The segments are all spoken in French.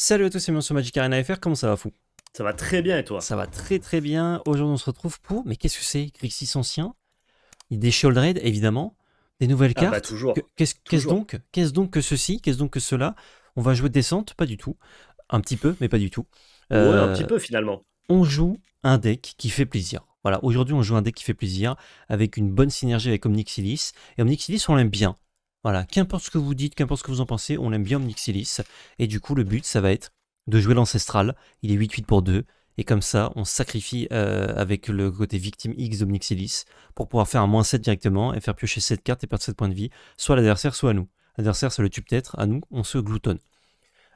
Salut à tous, c'est sur Magic Arena FR, comment ça va fou Ça va très bien et toi Ça va très très bien, aujourd'hui on se retrouve pour, mais qu'est-ce que c'est Grixis ancien, des Shield Raid évidemment, des nouvelles cartes, ah bah toujours. qu'est-ce donc Qu'est-ce donc que ceci Qu'est-ce donc que cela On va jouer Descente Pas du tout, un petit peu mais pas du tout. ouais, un euh, petit peu finalement. On joue un deck qui fait plaisir. Voilà, aujourd'hui on joue un deck qui fait plaisir, avec une bonne synergie avec Omnixilis. Et Omnixilis, on l'aime bien. Voilà, qu'importe ce que vous dites, qu'importe ce que vous en pensez, on aime bien Omnixilis. Et du coup, le but, ça va être de jouer l'ancestral. Il est 8-8 pour 2. Et comme ça, on sacrifie euh, avec le côté victime X d'Omnixilis pour pouvoir faire un moins 7 directement et faire piocher 7 cartes et perdre 7 points de vie, soit à l'adversaire, soit à nous. L'adversaire, ça le tue peut-être, à nous, on se gloutonne.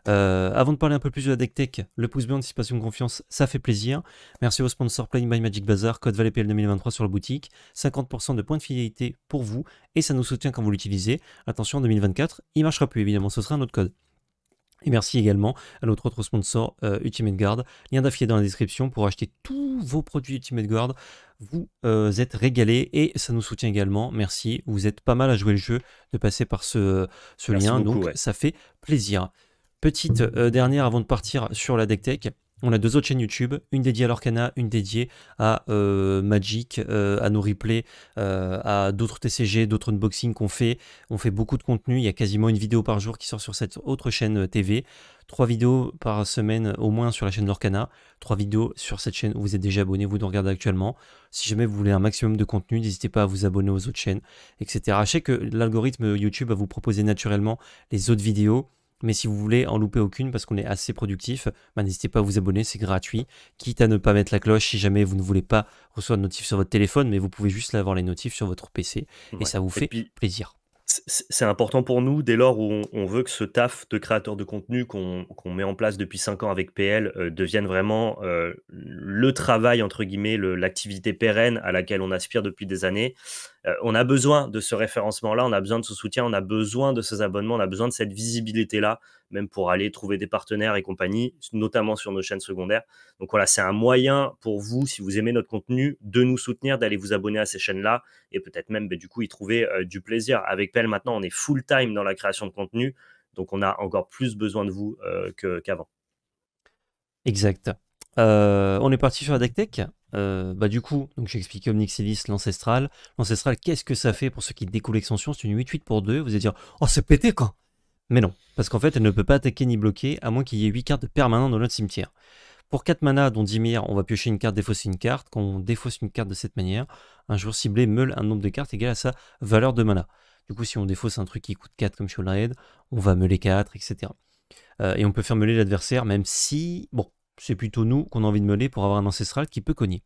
Euh, avant de parler un peu plus de la deck tech, le pouce bleu anticipation de confiance, ça fait plaisir. Merci aux sponsors Playing by Magic Bazaar, code ValetPL 2023 sur la boutique, 50% de points de fidélité pour vous et ça nous soutient quand vous l'utilisez. Attention, en 2024, il ne marchera plus évidemment, ce sera un autre code. Et merci également à notre autre sponsor euh, Ultimate Guard. Lien d'affilié dans la description pour acheter tous vos produits Ultimate Guard. Vous euh, êtes régalés et ça nous soutient également. Merci. Vous êtes pas mal à jouer le jeu de passer par ce, lien. donc ça fait plaisir. Petite euh, dernière avant de partir sur la deck tech. On a deux autres chaînes YouTube, une dédiée à l'Orcana, une dédiée à euh, Magic, euh, à nos replays, à d'autres TCG, d'autres unboxings qu'on fait. On fait beaucoup de contenu, il y a quasiment une vidéo par jour qui sort sur cette autre chaîne TV. Trois vidéos par semaine au moins sur la chaîne Lorcana, trois vidéos sur cette chaîne où vous êtes déjà abonné, vous nous regardez actuellement. Si jamais vous voulez un maximum de contenu, n'hésitez pas à vous abonner aux autres chaînes, etc. Sachez que l'algorithme YouTube va vous proposer naturellement les autres vidéos. Mais si vous voulez en louper aucune parce qu'on est assez productif, bah, n'hésitez pas à vous abonner, c'est gratuit. Quitte à ne pas mettre la cloche si jamais vous ne voulez pas recevoir de notifs sur votre téléphone, mais vous pouvez juste avoir les notifs sur votre PC et ça vous fait plaisir. C'est important pour nous dès lors où on, veut que ce taf de créateur de contenu qu'on met en place depuis 5 ans avec PL euh, devienne vraiment euh, le travail, entre guillemets, l'activité pérenne à laquelle on aspire depuis des années. Euh, on a besoin de ce référencement-là, on a besoin de ce soutien, on a besoin de ces abonnements, on a besoin de cette visibilité-là, même pour aller trouver des partenaires et compagnie, notamment sur nos chaînes secondaires. Donc voilà, c'est un moyen pour vous, si vous aimez notre contenu, de nous soutenir, d'aller vous abonner à ces chaînes-là et peut-être même bah, du coup y trouver euh, du plaisir. Avec PEL, maintenant, on est full-time dans la création de contenu, donc on a encore plus besoin de vous euh, qu'avant. exact. Euh, on est parti sur la deck tech. Euh, bah, du coup, donc j'ai expliqué Omnixilis, l'ancestral. L'ancestral, qu'est-ce que ça fait pour ceux qui découlent l'extension C'est une 8-8 pour 2. Vous allez dire, oh, c'est pété quoi Mais non, parce qu'en fait, elle ne peut pas attaquer ni bloquer, à moins qu'il y ait 8 cartes permanentes dans notre cimetière. Pour 4 mana dont 10 on va piocher une carte, défausser une carte. qu'on défausse une carte de cette manière, un joueur ciblé meule un nombre de cartes égal à sa valeur de mana. Du coup, si on défausse un truc qui coûte 4 comme Shoulderhead, on va meuler 4, etc. Euh, et on peut faire meuler l'adversaire, même si. Bon, c'est plutôt nous qu'on a envie de meuler pour avoir un ancestral qui peut cogner.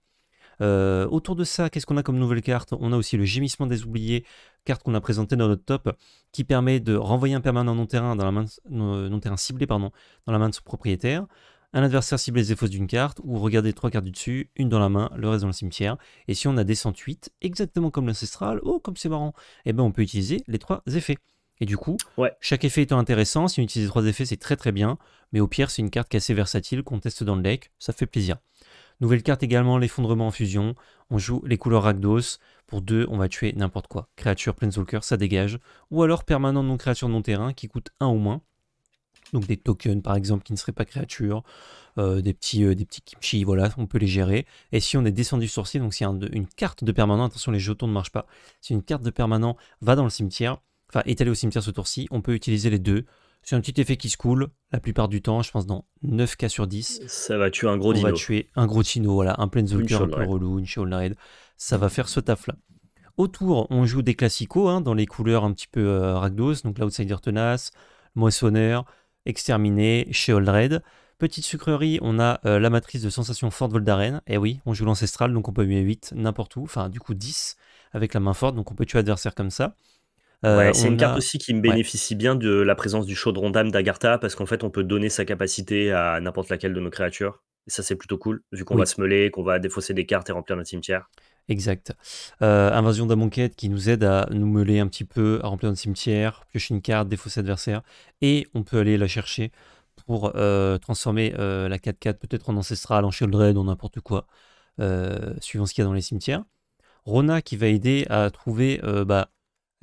Euh, autour de ça, qu'est-ce qu'on a comme nouvelle carte On a aussi le gémissement des oubliés, carte qu'on a présentée dans notre top, qui permet de renvoyer un permanent non terrain dans la main, non euh, ciblé pardon, dans la main de son propriétaire. Un adversaire ciblé les défausse d'une carte, ou regarder trois cartes du dessus, une dans la main, le reste dans le cimetière. Et si on a des 108, exactement comme l'ancestral, oh comme c'est marrant, et eh ben on peut utiliser les trois effets. Et du coup, chaque effet étant intéressant, si on utilise trois effets, c'est très très bien. Mais au pire, c'est une carte assez versatile qu'on teste dans le deck. Ça fait plaisir. Nouvelle carte également, l'effondrement en fusion. On joue les couleurs Ragdos. Pour deux, on va tuer n'importe quoi. Créature Planeswalker, ça dégage. Ou alors permanent non créature non terrain qui coûte un ou moins. Donc des tokens par exemple qui ne seraient pas créatures, euh, des, petits, euh, des petits kimchi, voilà, on peut les gérer. Et si on est descendu sorcier, donc si a une carte de permanent, attention les jetons ne marchent pas, si une carte de permanent va dans le cimetière, enfin étalé au cimetière ce tour-ci, on peut utiliser les deux. C'est un petit effet qui se coule la plupart du temps, je pense dans 9 cas sur 10. Ça va tuer un gros on va tuer un gros dino, voilà, un Planeswalker un peu relou, une Red. Ça va faire ce taf-là. Autour, on joue des classicos hein, dans les couleurs un petit peu euh, ragdos, donc l'Outsider Tenace, Moissonneur, Exterminé, old Red. Petite sucrerie, on a euh, la matrice de sensation forte Voldaren. Et eh oui, on joue l'ancestral, donc on peut mettre 8 n'importe où, enfin du coup 10 avec la main forte, donc on peut tuer adversaire comme ça. Euh, c'est une carte aussi qui me bénéficie bien de la présence du chaudron d'âme d'Agartha parce qu'en fait on peut donner sa capacité à n'importe laquelle de nos créatures. Et ça c'est plutôt cool vu qu'on va se meuler, qu'on va défausser des cartes et remplir notre cimetière. Exact. Euh, invasion d'Amonkhet qui nous aide à nous meuler un petit peu, à remplir notre cimetière, piocher une carte, défausser adversaire et on peut aller la chercher pour euh, transformer la 4-4 peut-être en Ancestral, en Sheldred, en n'importe quoi, suivant ce qu'il y a dans les cimetières. Rona qui va aider à trouver bah,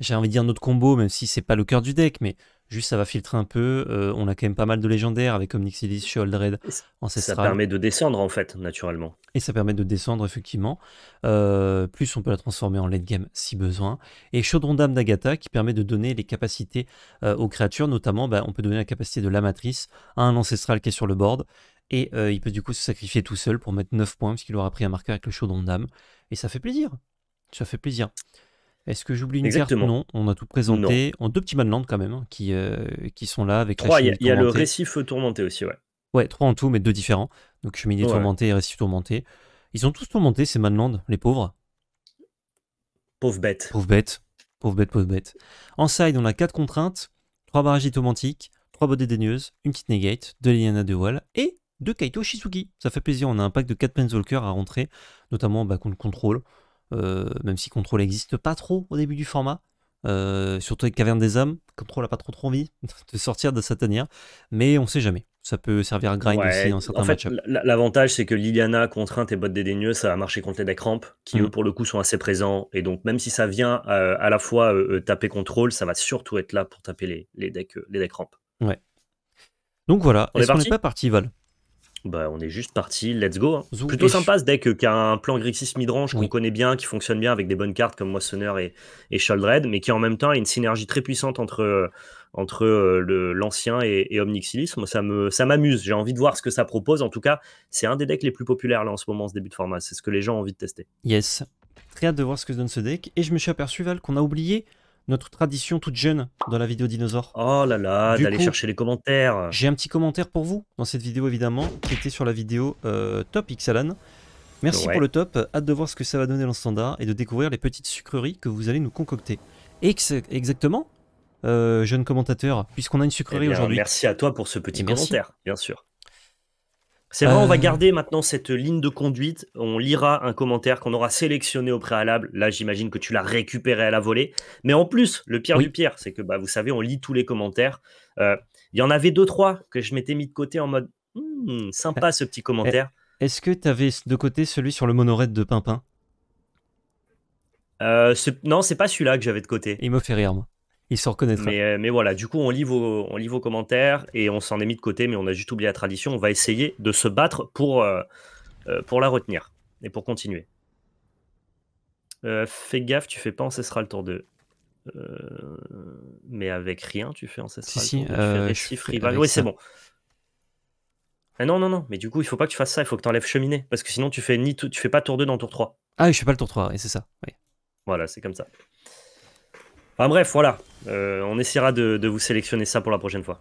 j'ai envie de dire notre combo, même si c'est pas le cœur du deck, mais juste ça va filtrer un peu. Euh, on a quand même pas mal de légendaires avec Omnixilis, Sholdred, Ancestral. Ça permet de descendre en fait, naturellement. Et ça permet de descendre effectivement. Euh, plus on peut la transformer en late game si besoin. Et Chaudron d'âme d'Agatha qui permet de donner les capacités euh, aux créatures, notamment bah, on peut donner la capacité de la matrice à un Ancestral qui est sur le board. Et il peut du coup se sacrifier tout seul pour mettre 9 points, puisqu'il aura pris un marqueur avec le chaudron d'âme. Et ça fait plaisir. Ça fait plaisir. Est-ce que j'oublie une carte Non, on a tout présenté. En deux petits Manland quand même, hein, qui, euh, qui sont là avec Trois, Il y, a le récif tourmenté aussi, ouais. Ouais, trois en tout, mais deux différents. Donc cheminier tourmenté et récif tourmenté. Ils sont tous tourmentés, ces Manland, les pauvres. Pauvres bêtes. Pauvres bêtes. Pauvres bêtes, pauvres bêtes. En side, on a quatre contraintes, trois barrages tourmentiques, trois bottes dédaigneuses, une petite negate, deux Liliana de Wall et deux Kaito Shizuki. Ça fait plaisir, on a un pack de 4 Planeswalkers à rentrer, notamment contre bah, contrôle. Euh, même si Contrôle n'existe pas trop au début du format. Euh, surtout avec Caverne des Hommes, Contrôle n'a pas trop trop envie de sortir de sa tanière, mais on sait jamais ça peut servir à grind aussi dans certains en L'avantage, c'est que Liliana, Contrainte et Bot Dédaigneux, ça va marcher contre les deck qui eux, mm. pour le coup, sont assez présents. Et donc, même si ça vient euh, à la fois taper contrôle, ça va surtout être là pour taper les, decks, les deck Ouais. Donc voilà. est, ce qu'on n'est pas parti, Val bah, on est juste parti, let's go. Hein. Plutôt sympa ce deck euh, qui a un plan Grixis midrange qu'on connaît bien, qui fonctionne bien avec des bonnes cartes comme Moissonneur et, et Shaldred, mais qui en même temps a une synergie très puissante entre, euh, entre euh, l'ancien et, et Omnixilis. Moi, ça m'amuse, j'ai envie de voir ce que ça propose. En tout cas, c'est un des decks les plus populaires là en ce moment, ce début de format. C'est ce que les gens ont envie de tester. Yes. Très hâte de voir ce que donne ce deck. Et je me suis aperçu, Val, qu'on a oublié notre tradition toute jeune dans la vidéo dinosaure. Oh là là, d'aller chercher les commentaires. J'ai un petit commentaire pour vous dans cette vidéo évidemment, qui était sur la vidéo euh, Top Xalan. Merci pour le top, hâte de voir ce que ça va donner dans le standard et de découvrir les petites sucreries que vous allez nous concocter. exactement, euh, jeune commentateur, puisqu'on a une sucrerie eh aujourd'hui. Merci à toi pour ce petit commentaire, bien sûr. C'est vrai, on va euh. garder maintenant cette ligne de conduite. On lira un commentaire qu'on aura sélectionné au préalable. Là, j'imagine que tu l'as récupéré à la volée. Mais en plus, le pire du pire, c'est que bah, vous savez, on lit tous les commentaires. Euh, il y en avait deux, trois que je m'étais mis de côté en mode hmm, sympa ce petit commentaire. Eh, est-ce que tu avais de côté celui sur le monorail de Pimpin euh, ce... Non, c'est pas celui-là que j'avais de côté. Il me fait rire, moi s'en Mais, euh, mais, voilà, du coup, on lit, vos, on commentaires et on s'en est mis de côté, mais on a juste oublié la tradition. On va essayer de se battre pour, euh, euh, pour la retenir et pour continuer. Euh, fais gaffe, tu fais pas Ancestral Tour 2. mais avec rien, tu fais Ancestral si, Tour 2. Si, Oui, c'est bon. Ah non, non, non, mais du coup, il faut pas que tu fasses ça, il faut que tu enlèves cheminée. Parce que sinon, tu fais, ni tu fais pas tour 2 dans tour 3. Ah, je fais pas le tour 3, et c'est ça. Voilà, c'est comme ça. Enfin bref, voilà. Euh, on essaiera de, vous sélectionner ça pour la prochaine fois.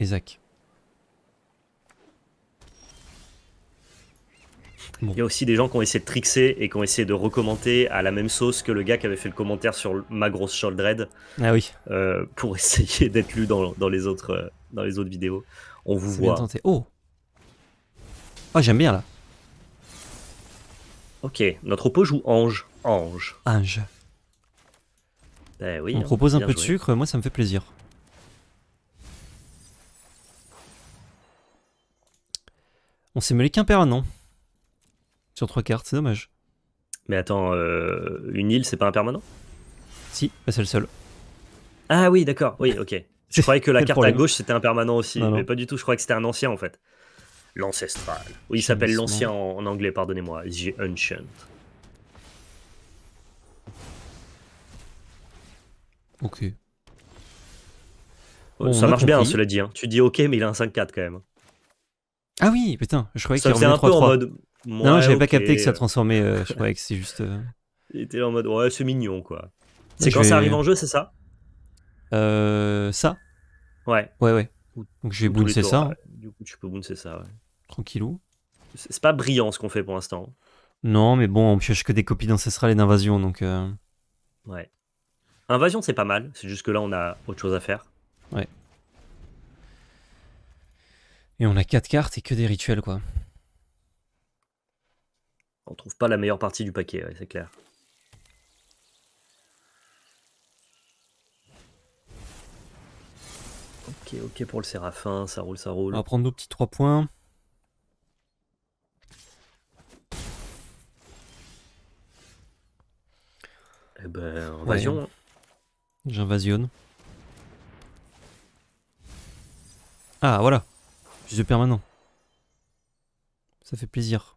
Isaac. Il y a aussi des gens qui ont essayé de trixer et qui ont essayé de recommenter à la même sauce que le gars qui avait fait le commentaire sur ma grosse red Ah oui. Euh, pour essayer d'être lu dans, les autres, euh, dans les autres vidéos. On vous voit. Oh Oh, j'aime bien là. Ok, notre oppo joue Ange. Ange. Ange. Bah on, hein, propose un peu de sucre, moi ça me fait plaisir. On s'est mêlé qu'un permanent. Sur trois cartes, c'est dommage. Mais attends, euh, une île, c'est pas un permanent Si, bah, c'est le seul. Ah oui, d'accord, oui, ok. Je croyais que la carte à gauche, c'était un permanent aussi, mais pas du tout, je croyais que c'était un ancien en fait. L'ancestral. Oui, il s'appelle l'ancien en, anglais, pardonnez-moi. The Ancient. Ok. ça marche bien, hein, cela dit. Hein. Tu dis ok, mais il a un 5-4 quand même. Hein. Ah oui, putain, je croyais qu'il revenait un 3 peu mode. non, j'avais pas capté que ça transformait. Euh, je croyais que c'est juste. Euh. Il était en mode ouais, c'est mignon quoi. C'est quand ça arrive en jeu, c'est ça Euh. Ça Ouais. Ouais, ouais. Donc je vais ça. Du coup, tu peux bouncer ça, ouais. Tranquillou. C'est pas brillant ce qu'on fait pour l'instant. Non, mais bon, on pioche que des copies d'Ancestral et d'Invasion, donc. Euh. Ouais. Invasion, c'est pas mal. C'est juste que là, on a autre chose à faire. Ouais. Et on a 4 cartes et que des rituels, quoi. On trouve pas la meilleure partie du paquet, c'est clair. Ok, ok pour le séraphin, ça roule, ça roule. On va prendre nos petits 3 points. Eh ben, invasion. J'invasionne. Ah voilà, plus de permanent. Ça fait plaisir.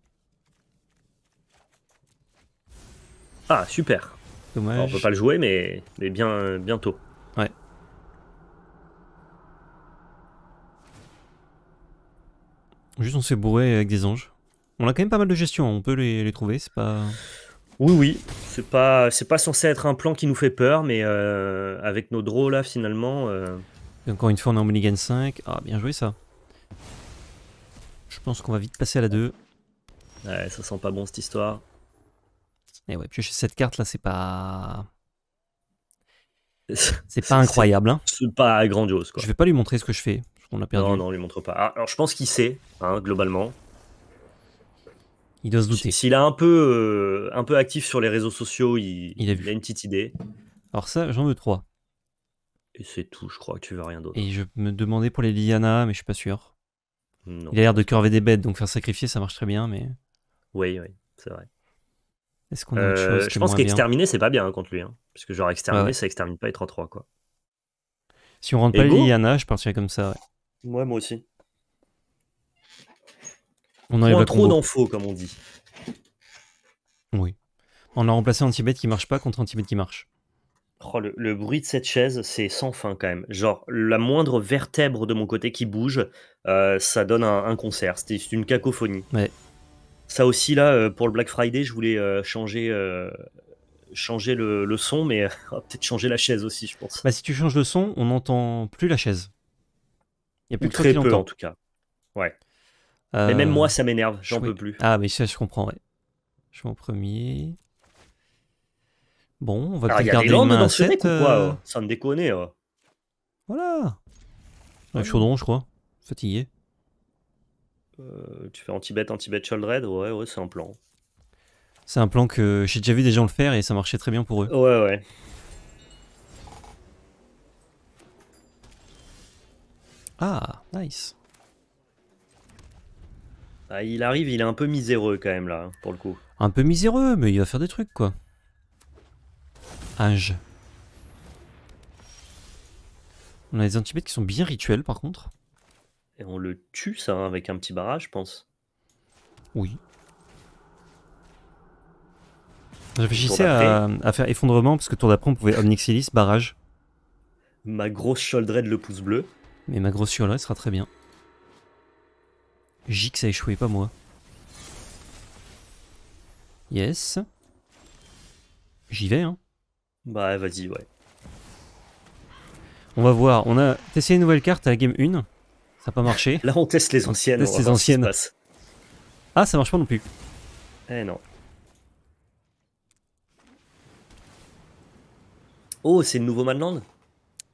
Ah super. on peut pas le jouer mais, mais bien bientôt. Ouais. Juste on s'est bourré avec des anges. On a quand même pas mal de gestion, on peut les, les trouver, c'est pas... Oui, oui, c'est pas, c'est pas censé être un plan qui nous fait peur, mais euh, avec nos draws là, finalement. Euh. encore une fois, on est en mulligan 5. Ah, bien joué ça. Je pense qu'on va vite passer à la 2. ouais, ça sent pas bon cette histoire. Et eh ouais, puis cette carte là, c'est pas. C'est pas incroyable. Hein. pas grandiose, quoi. Je vais pas lui montrer ce que je fais. a perdu. Non, non, on lui montre pas. Ah, alors, je pense qu'il sait, hein, globalement. Il doit se douter. S'il a un peu, euh, un peu actif sur les réseaux sociaux, il, a, une petite idée. Alors ça, j'en veux trois. Et c'est tout, je crois. que Tu veux rien d'autre. Et je me demandais pour les Liana, mais je suis pas sûr. Il a l'air de curver des bêtes, donc faire sacrifier, ça marche très bien, mais. Oui, oui, c'est vrai. Est-ce qu'on a autre euh, chose Je pense qu'exterminer, c'est pas bien hein, contre lui. Hein. parce que genre exterminer, ça extermine pas les 3-3, quoi. Si on rentre pas les Liana, je partirais comme ça. Ouais. moi aussi. On a trop d'infos, comme on dit. Oui. On a remplacé un Tibet qui marche pas contre un Tibet qui marche. Oh, le, bruit de cette chaise, c'est sans fin quand même. Genre, la moindre vertèbre de mon côté qui bouge, euh, ça donne un, concert. C'est une cacophonie. Ouais. Ça aussi, là, euh, pour le Black Friday, je voulais euh, changer, changer le, son, mais peut-être changer la chaise aussi, je pense. Bah, si tu changes le son, on n'entend plus la chaise. Il n'y a plus que très en tout cas. Ouais. Euh, mais même moi, ça m'énerve, j'en peux plus. Ah, mais ça, je comprends, Je suis en premier. Bon, on va peut-être garder une main dans ce ou quoi, euh, oh Sans me déconner. Oh. Voilà. Un ah chaudron, je crois. Fatigué. Euh, tu fais anti-bet, anti-bet, red, ouais, ouais, c'est un plan. C'est un plan que j'ai déjà vu des gens le faire et ça marchait très bien pour eux. Ouais, ouais. Ah, nice. Ah, il arrive, il est un peu miséreux quand même là, pour le coup. Un peu miséreux, mais il va faire des trucs quoi. âge On a des antibêtes qui sont bien rituels par contre. Et on le tue ça hein, avec un petit barrage, je pense. Oui. Réfléchissez à, à, faire effondrement parce que tour d'après on pouvait Omnixilis, barrage. Ma grosse raid le pouce bleu. Mais ma grosse Sholdred sera très bien. Jix a échoué, pas moi. Yes. J'y vais, hein. Bah, vas-y, ouais. On va voir. On a testé une nouvelle carte à la game 1. Ça n'a pas marché. Là, on teste les anciennes. Ah, ça marche pas non plus. Eh non. Oh, c'est le nouveau Manland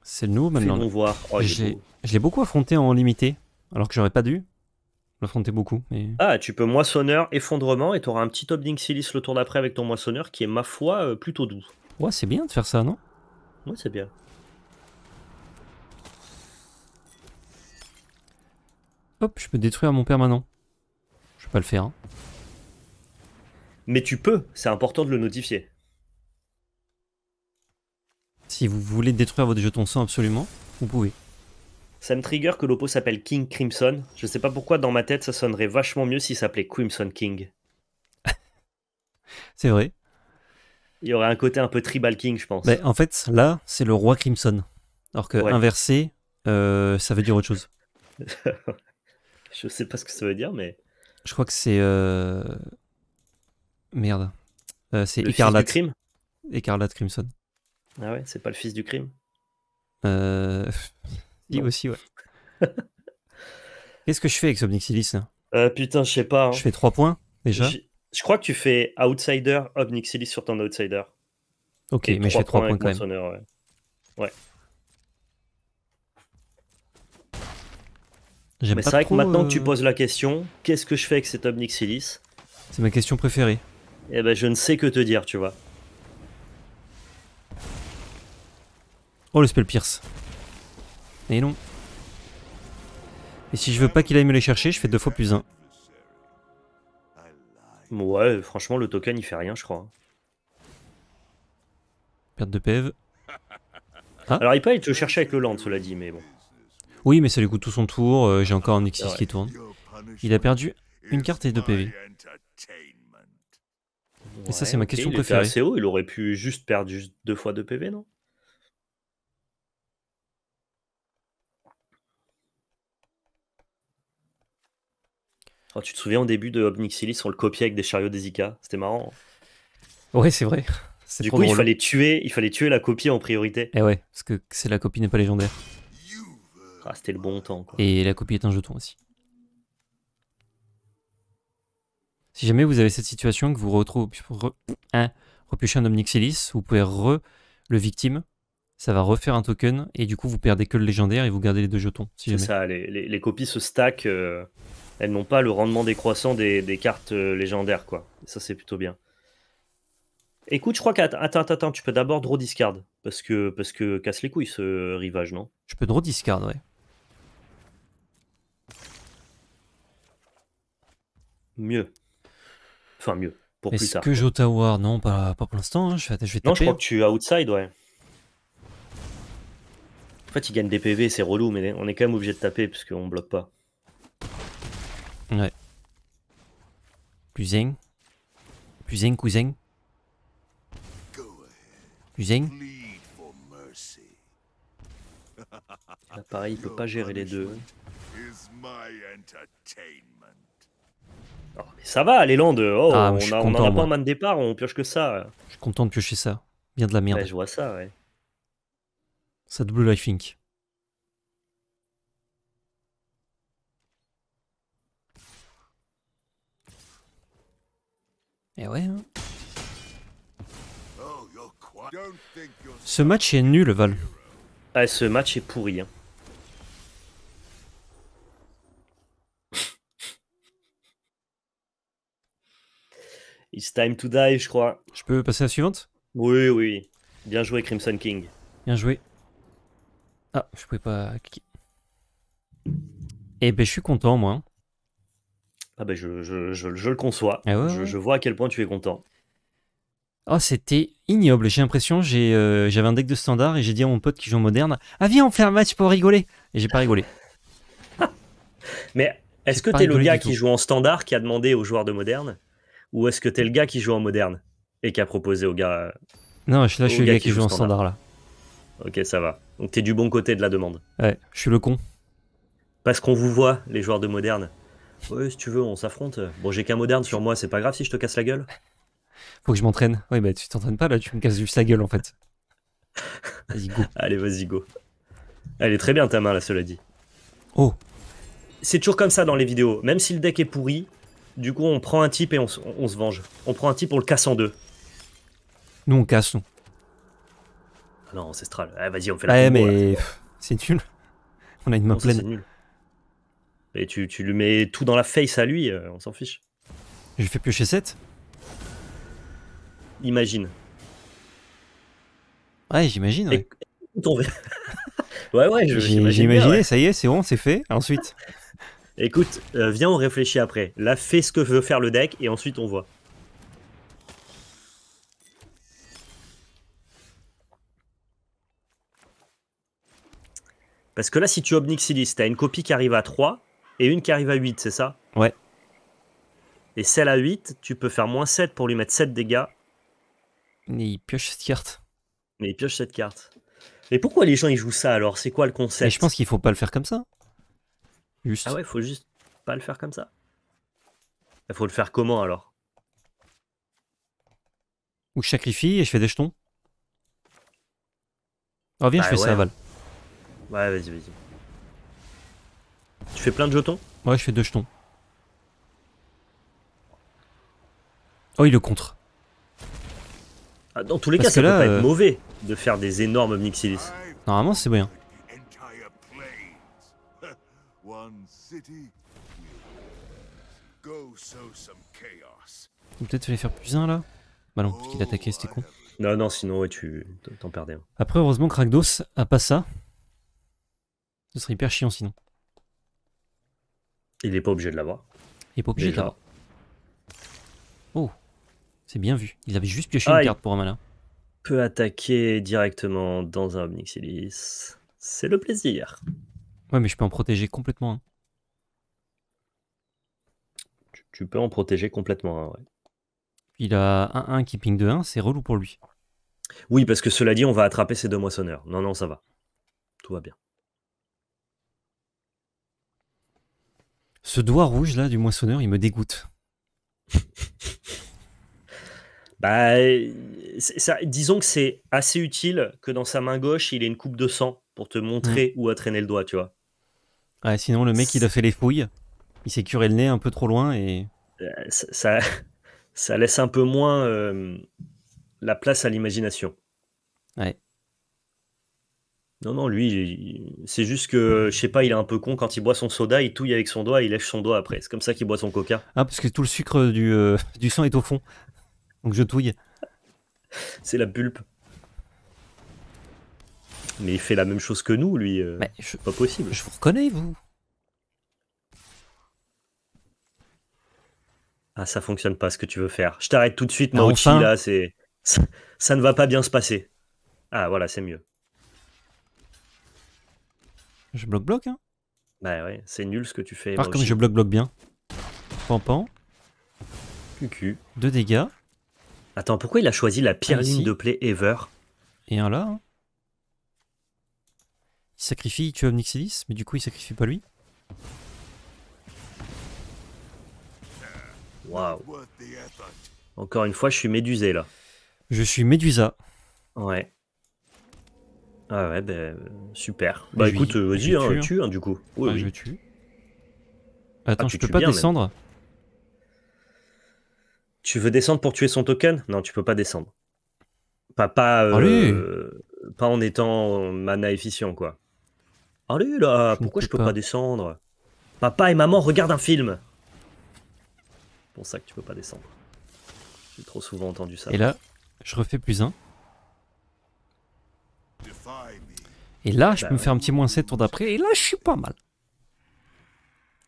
C'est le nouveau Manland. voir. Oh, je l'ai beaucoup affronté en limité, alors que j'aurais pas dû l'affronter beaucoup. Ah, tu peux moissonneur, effondrement, et tu auras un petit top Silice le tour d'après avec ton moissonneur qui est, ma foi, euh, plutôt doux. Ouais, c'est bien de faire ça, non Ouais, c'est bien. Hop, je peux détruire mon permanent. Je vais pas le faire. Hein. Mais tu peux, c'est important de le notifier. Si vous voulez détruire votre jeton sans absolument, vous pouvez. Ça me trigger que l'oppo s'appelle King Crimson. Je sais pas pourquoi dans ma tête ça sonnerait vachement mieux s'il s'appelait Crimson King. c'est vrai. Il y aurait un côté un peu tribal king, je pense. mais ben, en fait, là, c'est le roi Crimson. Alors que inversé, euh, ça veut dire autre chose. je sais pas ce que ça veut dire, mais. Je crois que c'est. Euh, merde. Euh, c'est Écarlate. Fils crime Écarlate Crimson. Ah ouais, c'est pas le fils du crime euh... Si, aussi, ouais. Qu'est-ce que je fais avec Obnixilis là euh, Putain, je sais pas. Hein. Je fais 3 points déjà. Je crois que tu fais Outsider, Obnixilis sur ton Outsider. Ok, mais je fais 3 points, quand même. ouais. ouais. Mais c'est vrai que maintenant que tu euh, poses la question, qu'est-ce que je fais avec cet Obnixilis C'est ma question préférée. Eh ben, je ne sais que te dire, tu vois. Oh, le spell pierce. Et non. Et si je veux pas qu'il aille me les chercher, je fais deux fois plus un. Ouais, franchement, le token il fait rien, je crois. Perte de PV. E ah. Alors il peut aller te chercher avec le land, cela dit, mais bon. Oui, mais ça lui coûte tout son tour. Euh, j'ai encore un X6 qui tourne. Il a perdu une carte et deux PV. E et ça, c'est ma question préférée. assez haut, il aurait pu juste perdre juste deux fois deux PV, e non tu te souviens au début de Obnixilis, on le copiait avec des chariots des c'était marrant. Oui, c'est vrai. Du coup, il fallait, tuer, il fallait tuer la copie en priorité. Eh ouais, parce que c'est la copie n'est pas légendaire. Ah, c'était le bon temps. Quoi. Et la copie est un jeton aussi. Si jamais vous avez cette situation que vous retrouvez hein, repuchez un Omnixilis, vous pouvez re le victime, ça va refaire un token et du coup vous perdez que le légendaire et vous gardez les deux jetons. C'est ça, les, copies se stack. Euh, elles n'ont pas le rendement décroissant des, cartes euh, légendaires, quoi. Ça, c'est plutôt bien. Écoute, je crois que... Attends, attends, tu peux d'abord draw discard. Parce que, parce que casse les couilles ce euh, rivage, non Je peux draw discard, ouais. Mieux. Enfin, mieux. Pour plus tard. que Non, pas, pour l'instant. Hein, je, vais, Non, je crois que tu es outside, ouais. En fait, il gagne des PV, c'est relou, mais on est quand même obligé de taper parce qu'on bloque pas. Ouais. Cousin. Cousin, cousin. Cousin. zing. pareil, il peut pas gérer les deux. Oh, mais ça va, l'élan de. Oh, ah, on, a, a pas un main de départ, on pioche que ça. Je suis content de piocher ça. Bien de la merde. je vois ça, ouais. Ça double life think. Mais eh ouais. Hein. Oh, ce match est nul, Val. Ah, ce match est pourri. Hein. It's time to die, je crois. Je peux passer à la suivante Oui, oui. Bien joué, Crimson King. Bien joué. Ah, je pouvais pas. Eh ben, je suis content, moi. Hein. Ah ben, je, je, le conçois. Ah je, vois à quel point tu es content. Oh, c'était ignoble. J'ai l'impression, euh, j'avais un deck de standard et j'ai dit à mon pote qui joue en moderne Ah, viens, on fait un match pour rigoler. Et j'ai pas rigolé. Mais est-ce que t'es le gars qui joue en standard qui a demandé aux joueurs de moderne Ou est-ce que t'es le gars qui joue en moderne et qui a proposé aux gars. Non, je, là, je suis le gars, qui, joue, en standard. standard là. Ok, ça va. Donc t'es du bon côté de la demande. Ouais, je suis le con. Parce qu'on vous voit, les joueurs de moderne. Ouais, si tu veux, on s'affronte. Bon, j'ai qu'un moderne sur moi, c'est pas grave si je te casse la gueule. Faut que je m'entraîne. ouais bah tu t'entraînes pas là, tu me casses juste la gueule en fait. Vas-y, go. Allez, vas-y, go. Elle est très bien ta main là, cela dit. Oh. C'est toujours comme ça dans les vidéos. Même si le deck est pourri, du coup, on prend un type et on, se venge. On prend un type, on le casse en deux. Nous, on casse, nous. Ah non, ancestral. Eh, vas-y, on fait la eh, mais c'est nul. On a une main pleine. Et tu, lui mets tout dans la face à lui, euh, on s'en fiche. Je lui fais piocher 7 Imagine. Ouais, j'imagine. Ouais. ouais, ouais, j'imagine ça y est, c'est bon, c'est fait. Ensuite. Écoute, euh, viens, on réfléchit après. Là, fais ce que veut faire le deck et ensuite on voit. Parce que là, si tu Obnixilis, t'as une copie qui arrive à 3, et une qui arrive à 8, c'est ça Ouais. Et celle à 8, tu peux faire moins 7 pour lui mettre 7 dégâts. Mais il pioche cette carte. Mais il pioche cette carte. Mais pourquoi les gens ils jouent ça alors C'est quoi le concept Mais je pense qu'il faut pas le faire comme ça. Juste. Ah ouais, faut juste pas le faire comme ça. Il faut le faire comment alors Ou je sacrifie et je fais des jetons. Reviens, bah je fais ça, Val. Ouais, vas-y, vas-y. Tu fais plein de jetons Ouais, je fais deux jetons. Oh, il le contre. Ah, dans tous les cas, ça peut pas être euh, mauvais de faire des énormes Omnixilis. Normalement, c'est bien. Peut-être fallait faire plus un là Bah non, parce qu'il attaquait, c'était con. Non, non, sinon, tu t'en perdais un. Après, heureusement, Krakdos a pas ça. Ce serait hyper chiant sinon. Il n'est pas obligé de l'avoir. Il n'est pas obligé de l'avoir. Oh, c'est bien vu. Il avait juste pioché une ah, carte pour un malin. Peut attaquer directement dans un Omnixilis. C'est le plaisir. Ouais, mais je peux en protéger complètement. Tu, peux en protéger complètement, hein, ouais. Il a un 1 qui ping de 1, c'est relou pour lui. Oui, parce que cela dit, on va attraper ces deux moissonneurs. Non, non, ça va. Tout va bien. Ce doigt rouge là du moissonneur, il me dégoûte. bah, disons que c'est assez utile que dans sa main gauche, il ait une coupe de sang pour te montrer mm. où a traîné le doigt, tu vois. sinon le mec il a fait les fouilles, il s'est curé le nez un peu trop loin et. Euh, ça, ça, laisse un peu moins euh, la place à l'imagination. Ouais. Non, non, lui, c'est juste que, je sais pas, il est un peu con. Quand il boit son soda, il touille avec son doigt, il lèche son doigt après. C'est comme ça qu'il boit son coca. Ah, parce que tout le sucre du, euh, du sang est au fond. Donc je touille. C'est la pulpe. Mais il fait la même chose que nous, lui. Euh, pas possible. je vous reconnais, vous. Ah, ça fonctionne pas ce que tu veux faire. Je t'arrête tout de suite, Nauchi, ah, là, c'est. ça ne va pas bien se passer. Ah, voilà, c'est mieux. Je bloque-bloque, hein Bah ouais, c'est nul ce que tu fais. Par contre, je bloque-bloque bien. Pampan. Cucu. Deux dégâts. Attends, pourquoi il a choisi la pire ah, ligne de play ever Et un là. Hein. Il sacrifie, tu Omnixilis, mais du coup il sacrifie pas lui. Waouh. Encore une fois, je suis médusé là. Je suis médusa. Ouais. Ah ouais, ben super. Bah, bah écoute, vas-y, hein, hein, du coup. Hein. Ah, je tue. Attends, ah, je peux pas descendre Tu veux descendre pour tuer son token Non, tu peux pas descendre. Pas, euh, pas, en étant mana efficient, quoi. Allez là, pourquoi je peux pas. descendre Papa et maman regardent un film C'est pour ça que tu peux pas descendre. J'ai trop souvent entendu ça. Et là, je refais plus un. Et là, je bah peux me faire un petit moins 7 tour d'après. Et là, je suis pas mal.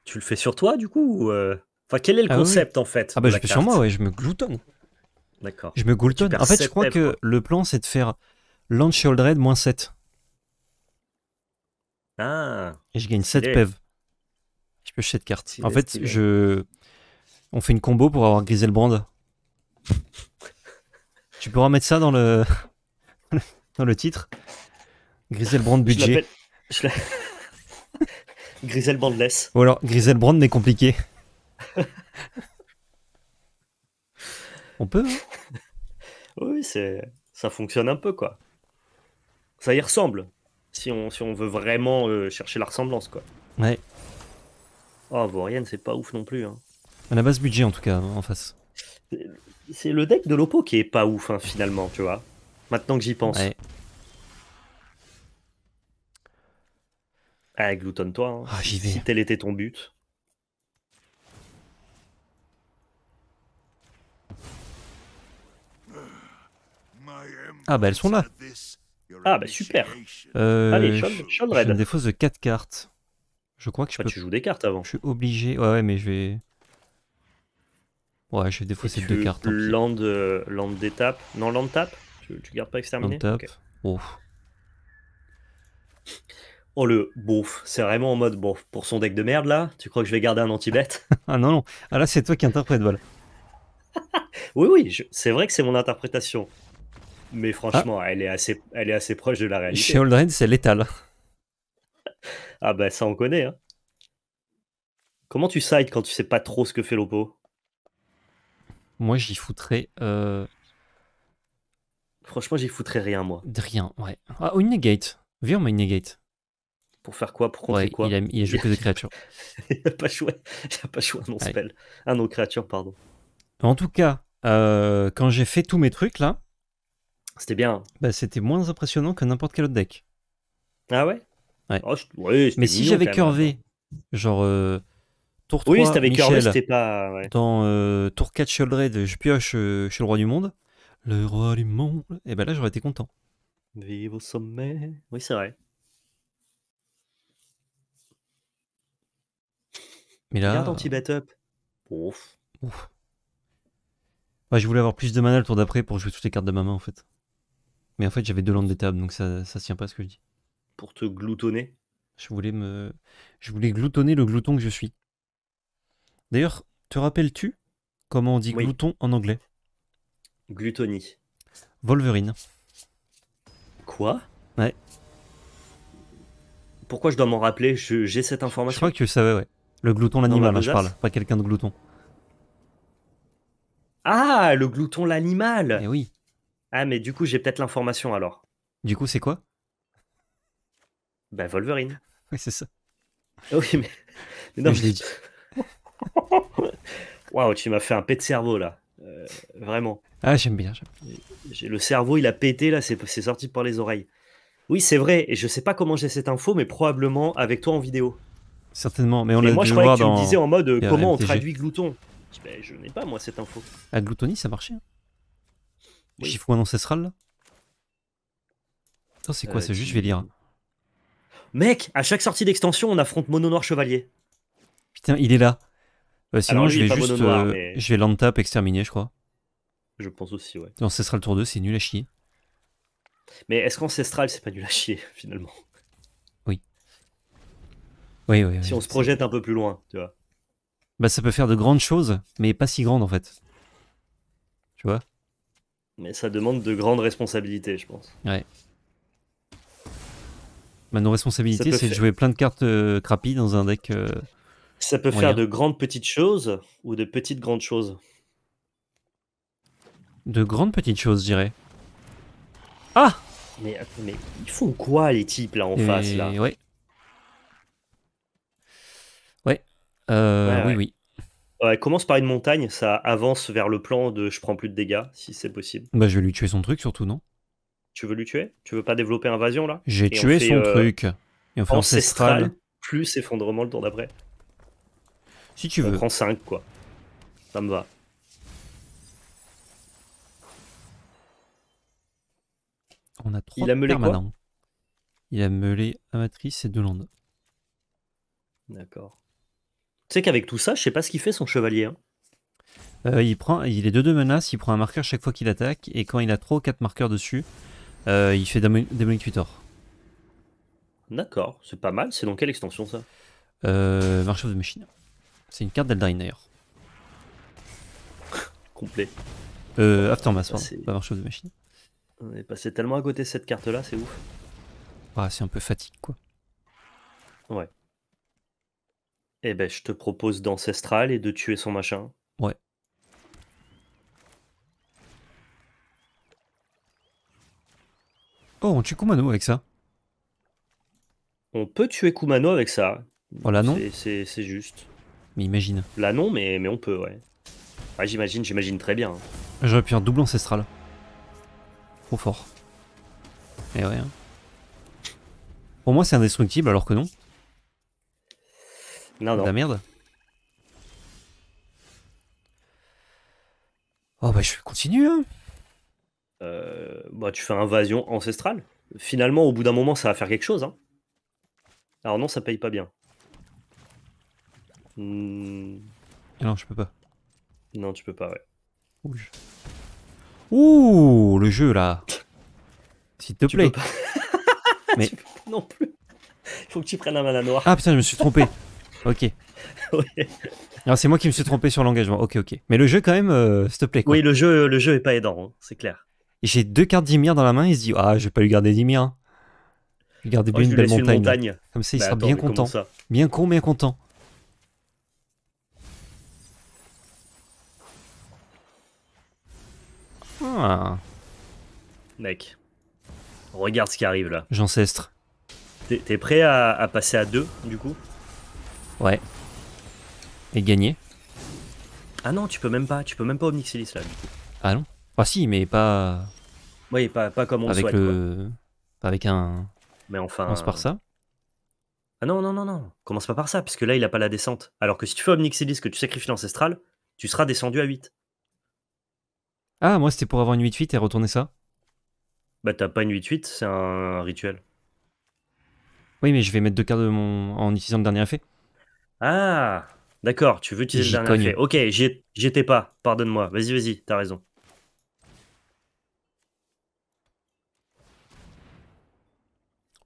Tu le fais sur toi, du coup euh, Enfin, quel est le ah concept, en fait Ah bah, je fais sur moi, ouais, je me gloutonne. D'accord. Je me gloutonne. En fait, je crois que le plan, c'est de faire Launch Red moins 7. Ah. Et je gagne 7 pev. Je pioche 7 cartes. En fait, je... On fait une combo pour avoir grisé le Griselbrand. tu pourras mettre ça dans le... dans le titre. Griselbrand budget. Je laisse Ou alors Griselbrand mais compliqué. On peut. Hein. oui, c'est ça fonctionne un peu quoi. Ça y ressemble. Si on, si on veut vraiment euh, chercher la ressemblance quoi. Ouais. Oh, Vaurienne, c'est pas ouf non plus. Hein. On a budget en tout cas hein, en face. C'est le deck de l'Opo qui est pas ouf hein, finalement, tu vois. Maintenant que j'y pense. Hein. Ah, gloutonne-toi. Si tel était ton but. Ah, bah elles sont là. Ah, bah super. Euh, Allez, Sean, Sean Je me défausse de 4 cartes. Je crois que je bah, peux... Tu joues des cartes avant. Je suis obligé. Ouais, ouais, mais je vais. Ouais, je vais défausser 2 cartes. Land, euh, land d'étape. Non, land tap. Tu, gardes pas exterminé Land tap. Oh le bouf c'est vraiment en mode bon pour son deck de merde là, tu crois que je vais garder un anti-bet Ah non non, ah là c'est toi qui interprète voilà. oui oui, c'est vrai que c'est mon interprétation. Mais franchement, ah. elle est assez elle est assez proche de la réalité. Chez c'est létal. ah bah ça on connaît hein. Comment tu side quand tu sais pas trop ce que fait Lopo Moi j'y foutrais euh, Franchement, j'y foutrais rien moi. De rien, ouais. Ah, une negate. Viens, on une negate. Pour faire quoi Pour contrer ouais, quoi il a, il joué que des créatures. il n'a pas joué, il a pas Un autre créature pardon. En tout cas, euh, quand j'ai fait tous mes trucs là. C'était bien. Bah, c'était moins impressionnant que n'importe quel autre deck. Ah ouais Ouais. Ah, mais si j'avais curvé, hein. genre euh, tour 3, oui, pas. Dans euh, tour 4 chez je pioche chez le roi du monde. Le roi du monde, et ben là j'aurais été content. Vive au sommet. Oui, c'est vrai. Mais Regarde anti Ouf. Ouf. je voulais avoir plus de mana le tour d'après pour jouer toutes les cartes de ma main en fait. Mais en fait, j'avais deux landes des tables, donc ça, ça tient pas à ce que je dis. Pour te gloutonner Je voulais me. Je voulais gloutonner le glouton que je suis. D'ailleurs, te rappelles-tu comment on dit glouton en anglais Glutonie. Wolverine. Quoi Ouais. Pourquoi je dois m'en rappeler J'ai cette information. Je crois que tu le ouais. Le glouton l'animal, hein, je parle, pas quelqu'un de glouton. Ah, le glouton l'animal Eh oui. Ah, mais du coup, j'ai peut-être l'information alors. Du coup, c'est quoi Ben, Wolverine. Oui, c'est ça. Ah oui, mais. non, je l'ai Waouh, tu m'as fait un pet de cerveau là. Euh, vraiment. Ah, j'aime bien. J'ai le cerveau, il a pété là, c'est sorti par les oreilles. Oui, c'est vrai, et je sais pas comment j'ai cette info, mais probablement avec toi en vidéo. Certainement, mais on l'a Moi, je croyais que tu me disais en mode comment on traduit glouton. Ben, je, n'ai pas, moi, cette info. À ah, gloutonie, ça marchait. Hein. Chiffre ancestral, là. c'est quoi euh, c'est Juste, je vais lire. Mec, à chaque sortie d'extension, on affronte Mono Noir Chevalier. Putain, il est là. Euh, sinon, je vais juste. Euh, je vais land exterminer, je crois. Je pense aussi, ouais. Ancestral tour 2, c'est nul à chier. Mais est-ce qu'Ancestral, c'est pas nul à chier, finalement si on se projette un peu plus loin, tu vois. Bah, ça peut faire de grandes choses, mais pas si grandes en fait. Tu vois Mais ça demande de grandes responsabilités, je pense. Ouais. Bah, nos responsabilités, c'est de jouer plein de cartes euh, crapies dans un deck. Euh, ça peut faire de grandes petites choses ou de petites grandes choses De grandes petites choses, je dirais. Ah mais, mais, ils font quoi les types là en face là ouais. Euh, oui, oui. commence par une montagne, ça avance vers le plan de je prends plus de dégâts, si c'est possible. Bah, je vais lui tuer son truc surtout, non Tu veux lui tuer Tu veux pas développer invasion là J'ai tué son euh, truc. Et ancestral, plus effondrement le tour d'après. Si tu veux. On prend 5 quoi. Ça me va. On a 3 Il a meulé Il a meulé Amatrice et Deland D'accord. Tu sais qu'avec tout ça, je sais pas ce qu'il fait son chevalier. Hein. Euh, il prend, il est de deux menaces, il prend un marqueur chaque fois qu'il attaque, et quand il a trop ou quatre marqueurs dessus, euh, il fait Demonic Tutor. D'accord, c'est pas mal. C'est dans quelle extension ça euh, March of the Machine. C'est une carte d'Eldarine d'ailleurs. Complet. Euh, Aftermath, pardon, pas March Machine. On est passé tellement à côté de cette carte là, c'est ouf. Ah, c'est un peu fatigue quoi. Ouais. Eh ben, je te propose d'ancestral et de tuer son machin. Ouais. Oh, on tue Kumano avec ça. On peut tuer Kumano avec ça. Oh, là, non. C'est juste. Mais imagine. Là, non, mais, mais on peut, ouais. ouais j'imagine, j'imagine très bien. J'aurais pu un double ancestral. Trop fort. Et eh ouais. Hein. Pour moi, c'est indestructible, alors que non. Non, la merde Oh bah je continue hein. Euh, bah tu fais invasion ancestrale. Finalement au bout d'un moment ça va faire quelque chose hein. Alors non ça paye pas bien. Hmm. Ah non je peux pas. Non tu peux pas ouais. Ouh, le jeu là. S'il te plaît. Mais... non plus. Il faut que tu prennes un mana noir. Ah putain je me suis trompé. Ok. Alors c'est moi qui me suis trompé sur l'engagement. Ok, ok. Mais le jeu quand même, euh, s'il te plaît. Quoi. Oui, le jeu, le jeu est pas aidant, hein, c'est clair. J'ai deux cartes d'Ymir dans la main. Il se dit ah, je vais pas lui garder d'Ymir. Hein. Oh, une belle montagne. Comme ça, il bah, sera bien content. Bien con, bien content. Ah. Mec, regarde ce qui arrive là. J'ancestre. T'es prêt à passer à deux, du coup Ouais. Et gagner. Ah non, tu peux même pas, tu peux même pas Omnixilis là Ah non Ah si, mais pas. Oui, pas, pas comme on avec le souhaite. Le... Avec un. Mais enfin. Commence par ça. Ah non, non, non, non. Commence pas par ça, parce que là il a pas la descente. Alors que si tu fais Omnixilis que tu sacrifies l'ancestral, tu seras descendu à 8. Ah, moi c'était pour avoir une 8-8 et retourner ça Bah t'as pas une 8-8, c'est un... rituel. Oui, mais je vais mettre deux cartes de mon... en utilisant le dernier effet. Ah, d'accord, tu veux utiliser le dernier effet. Ok, j'étais pas, pardonne-moi. Vas-y, vas-y, t'as raison.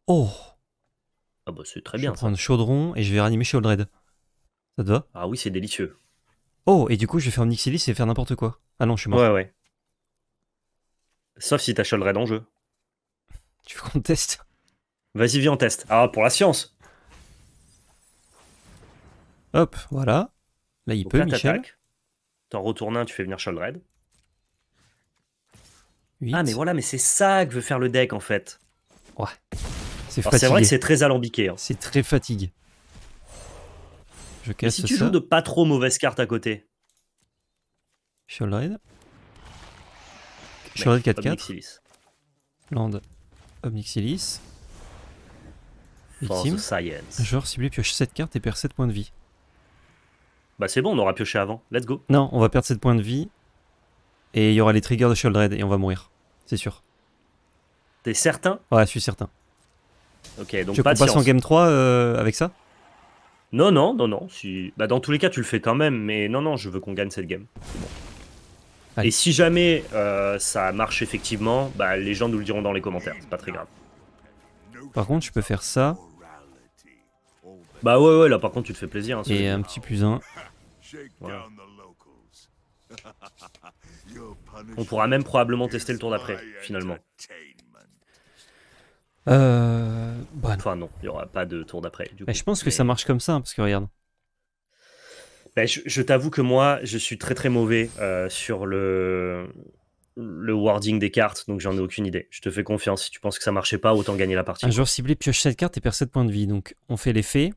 Oh Ah bah c'est très bien. Je vais chaudron et je vais réanimer red Ça te va Ah oui, c'est délicieux. Oh, et du coup, je vais faire Nixilis et faire n'importe quoi. Ah non, je suis mort. Ouais, ouais. Sauf si t'as dans en jeu. Tu veux qu'on teste Vas-y, viens, on teste. Ah, pour la science Hop, voilà. Là, il peut, une Michel. T'en retournes un, tu fais venir Sholdred. Ah, mais voilà, mais c'est ça que veut faire le deck, en fait. Ouais. C'est vrai que c'est très alambiqué. Hein. C'est très fatigué. Je casse mais si tu joues de pas trop mauvaises cartes à côté. Sholdred. Sholdred 4-4. Land. Omnixilis. Victime. Joueur ciblé pioche 7 cartes et perd 7 points de vie. Bah c'est bon, on aura pioché avant. Let's go. Non, on va perdre 7 points de vie. Et il y aura les triggers de red et on va mourir. C'est sûr. T'es certain Ouais, je suis certain. Ok, donc tu pas de en game 3 euh, avec ça Non, non, non, non. Bah, dans tous les cas, tu le fais quand même. Mais non, non, je veux qu'on gagne cette game. Et si jamais euh, ça marche effectivement, bah, les gens nous le diront dans les commentaires. C'est pas très grave. Par contre, je peux faire ça. Bah ouais, ouais, là par contre, tu te fais plaisir. Hein, et un petit plus un. On pourra même probablement tester le tour d'après, finalement. Euh, non. Enfin non, il n'y aura pas de tour d'après. Mais je pense que ça marche comme ça, hein, parce que regarde. Bah, je, t'avoue que moi, je suis très très mauvais euh, sur le le wording des cartes, donc j'en ai aucune idée. Je te fais confiance. Si tu penses que ça marchait pas, autant gagner la partie. Un joueur ciblé pioche cette carte et perd 7 points de vie. Donc on fait l'effet.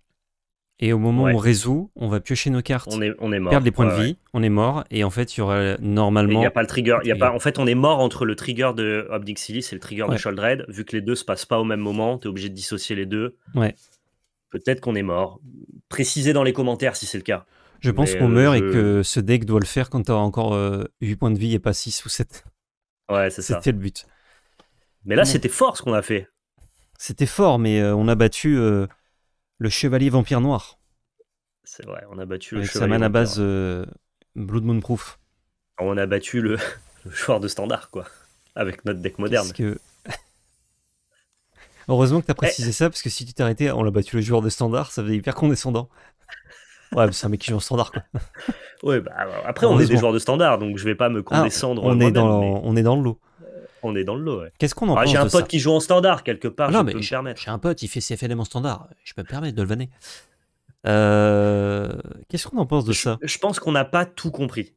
Et au moment où on résout, on va piocher nos cartes, on, est, on est mort. perdre des points de vie, on est mort. Et en fait, il y aura normalement. Il n'y a pas le trigger. Y a pas... En fait, on est mort entre le trigger de Obdixilis et le trigger de Sholdred. Vu que les deux se passent pas au même moment, tu es obligé de dissocier les deux. Ouais. Peut-être qu'on est mort. Précisez dans les commentaires si c'est le cas. Je pense qu'on meurt et euh, que ce deck doit le faire quand tu as encore 8 euh, points de vie et pas 6 ou 7. Ouais, c'est ça. C'était le but. Mais là, c'était fort ce qu'on a fait. C'était fort, mais euh, on a battu le Chevalier Vampire Noir. C'est vrai, on a battu le Avec Chevalier. à base euh, Blood Moon Proof. On a battu le, joueur de standard, quoi. Avec notre deck moderne. Que... Heureusement que t'as précisé eh. ça, parce que si tu t'arrêtais, on l'a battu le joueur de standard, ça faisait hyper condescendant. Ouais, c'est un mec qui joue en standard, quoi. ouais, bah, après, on est des joueurs de standard, donc je vais pas me ah, condescendre. on, est dans, on est dans le lot on est dans le lot. Qu'est-ce qu'on en ah, pense J'ai un pote qui joue en standard quelque part, non, je mais peux me j'ai- un pote, il fait CFLM en standard. Je peux me permettre de le vanner. Euh, qu'est-ce qu'on en pense de ça Je pense qu'on n'a pas tout compris.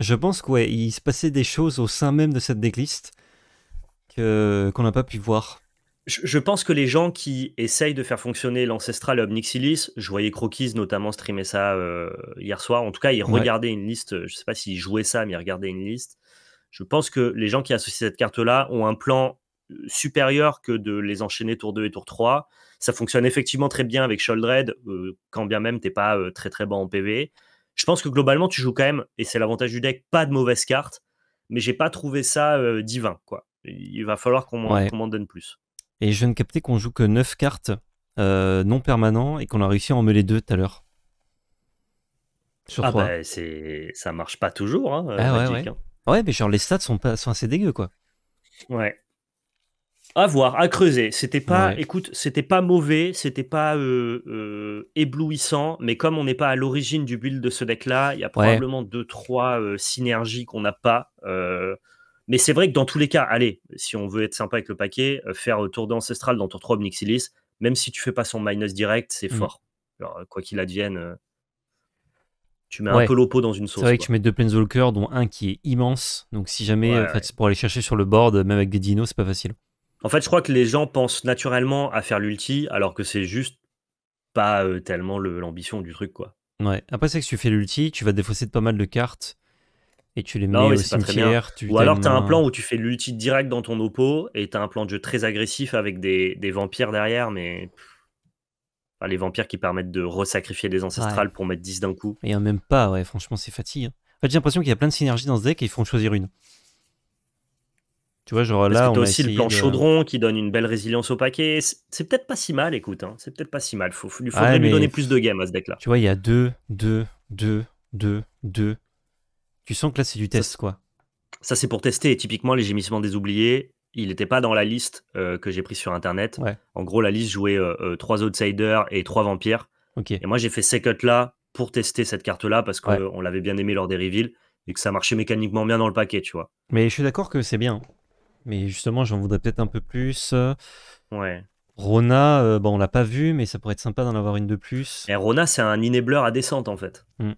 Je pense qu'il se passait des choses au sein même de cette decklist que- qu'on n'a pas pu voir. Je, pense que les gens qui essayent de faire fonctionner l'ancestral et je voyais Croquis notamment streamer ça euh, hier soir. En tout cas, il regardait une liste. Je sais pas s'il jouait ça, mais il regardait une liste. Je pense que les gens qui associent cette carte-là ont un plan euh, supérieur que de les enchaîner tour 2 et tour 3. Ça fonctionne effectivement très bien avec Sholdred, euh, quand bien même t'es pas euh, très très bon en PV. Je pense que globalement, tu joues quand même, et c'est l'avantage du deck, pas de mauvaises cartes, mais j'ai pas trouvé ça divin. quoi. Il va falloir qu'on m'en donne plus. Et je viens de capter qu'on joue que 9 cartes non permanentes et qu'on a réussi à en mêler deux tout à l'heure. Sur ah bah, ça marche pas toujours, hein, ah hein. Ah ouais, mais genre les stats sont, pas, sont assez dégueux, quoi. Ouais. À voir, à creuser. C'était pas, écoute, c'était pas mauvais, c'était pas euh, euh, éblouissant, mais comme on n'est pas à l'origine du build de ce deck-là, il y a probablement deux trois euh, synergies qu'on n'a pas. mais c'est vrai que dans tous les cas, allez, si on veut être sympa avec le paquet, faire tour d'ancestral dans ton 3 Obnixilis, même si tu fais pas son minus direct, c'est mm. fort. quoi qu'il advienne, tu mets un peu l'opo dans une sauce. C'est vrai que tu mets deux Planeswalker, dont un qui est immense. Donc si jamais, euh, en fait, pour aller chercher sur le board, euh, même avec des dinos, c'est pas facile. En fait, je crois que les gens pensent naturellement à faire l'ulti, alors que c'est juste pas euh, tellement l'ambition du truc, quoi. Ouais. Après, c'est que si tu fais l'ulti, tu vas défausser de pas mal de cartes et tu les mets au cimetière. Ou alors, tu as un plan où tu fais l'ulti direct dans ton oppo et tu as un plan de jeu très agressif avec des, vampires derrière, mais les vampires qui permettent de resacrifier des ancestrales pour mettre 10 d'un coup. Et même pas, ouais, franchement, c'est fatiguant. Hein. j'ai l'impression qu'il y a plein de synergies dans ce deck et ils font choisir une. Tu vois, genre là. Que a aussi le plan chaudron qui donne une belle résilience au paquet. C'est peut-être pas si mal, écoute. Hein. C'est peut-être pas si mal. Il faudrait lui donner plus de game à ce deck-là. Tu vois, il y a 2, 2, 2, 2, 2. Tu sens que là, c'est du test, quoi. Ça, c'est pour tester. Typiquement, les gémissements des oubliés, il n'était pas dans la liste euh, que j'ai prise sur Internet. En gros, la liste jouait 3 euh, euh, trois outsiders et trois vampires. Et moi, j'ai fait ces cuts-là pour tester cette carte-là parce qu'on on l'avait bien aimé lors des reveals et que ça marchait mécaniquement bien dans le paquet, tu vois. Mais je suis d'accord que c'est bien. Mais justement, j'en voudrais peut-être un peu plus. Ouais. Rona, bon, on l'a pas vu, mais ça pourrait être sympa d'en avoir une de plus. Et Rona, c'est un enabler à descente, en fait. Hmm.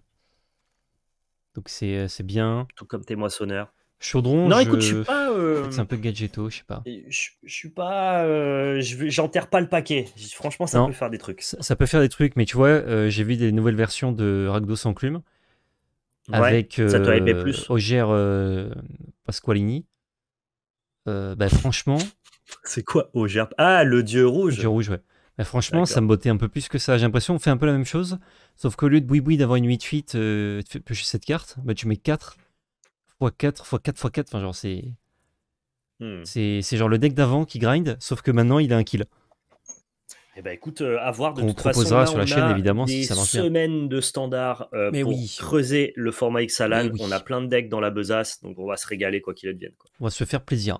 Donc c'est bien. Tout comme tes moissonneurs. Chaudron, non, euh, C'est un peu gadgeto, je sais pas. Je, suis pas. Euh, j'enterre pas le paquet. Franchement, ça peut faire des trucs. Ça, peut faire des trucs, mais tu vois, euh, j'ai vu des nouvelles versions de Ragdos sans clume. avec Auger Pasqualini. Bah, franchement. C'est quoi Auger Ah, le dieu rouge dieu rouge, ouais. Bah, franchement, ça me bottait un peu plus que ça. J'ai l'impression qu'on fait un peu la même chose, sauf qu'au lieu de boui-boui d'avoir une 8-8 cette carte, bah, tu mets 4 4 x4, x4. Enfin, genre, hmm. c'est. C'est genre le deck d'avant qui grind, sauf que maintenant il a un kill. Eh ben écoute, euh, à voir de on toute proposera façon, sur la chaîne évidemment si ça marche semaines de standard euh, mais oui. creuser le format Xalan. On a plein de decks dans la besace, donc on va se régaler quoi qu'il advienne. Quoi. On va se faire plaisir.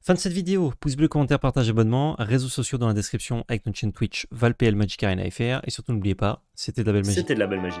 Fin de cette vidéo, pouce bleu, commentaire, partage, abonnement, réseaux sociaux dans la description avec notre chaîne Twitch, ValPL Magic Arena FR et surtout n'oubliez pas, c'était de la belle magie. C'était de la belle magie.